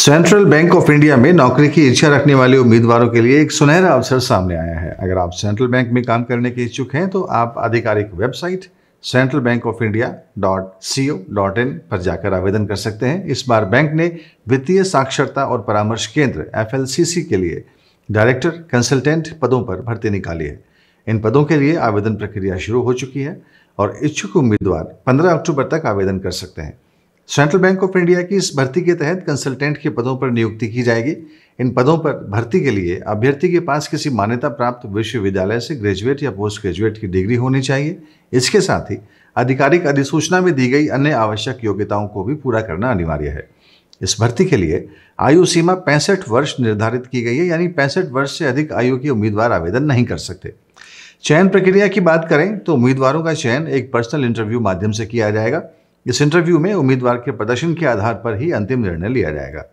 central Bank of India में नौकरी की इच्छा रखने वाले उम्मीदवारों के लिए एक सुनहरा अवसर सामने आया है अगर आप सेंट्रल बैंक में काम करने के इच्छुक हैं तो आप आधिकारिक website Central Bank of India dot C O dot in पर जाकर आवेदन कर सकते हैं इस बार बैंक ने वित्तीय साक्षरता और परामर्श केंद्र एफ के लिए डायरेक्टर कंसल्टेंट पदों पर भर्ती निकाली है इन पदों के लिए आवेदन प्रक्रिया शुरू हो चुकी है और इच्छुक उम्मीदवार 15 अक्टूबर तक आवेदन कर सकते हैं सेंट्रल बैंक ऑफ इंडिया की इस भर्ती के तहत कंसल्टेंट के पदों पर नियुक्ति की जाएगी इन पदों पर भर्ती के लिए अभ्यर्थी के पास किसी मान्यता प्राप्त विश्वविद्यालय से ग्रेजुएट या पोस्ट ग्रेजुएट की डिग्री होनी चाहिए इसके साथ ही आधिकारिक अधिसूचना में दी गई अन्य आवश्यक योग्यताओं को भी पूरा करना अनिवार्य है इस भर्ती के लिए आयु सीमा पैंसठ वर्ष निर्धारित की गई है यानी पैंसठ वर्ष से अधिक आयु के उम्मीदवार आवेदन नहीं कर सकते चयन प्रक्रिया की बात करें तो उम्मीदवारों का चयन एक पर्सनल इंटरव्यू माध्यम से किया जाएगा इस इंटरव्यू में उम्मीदवार के प्रदर्शन के आधार पर ही अंतिम निर्णय लिया जाएगा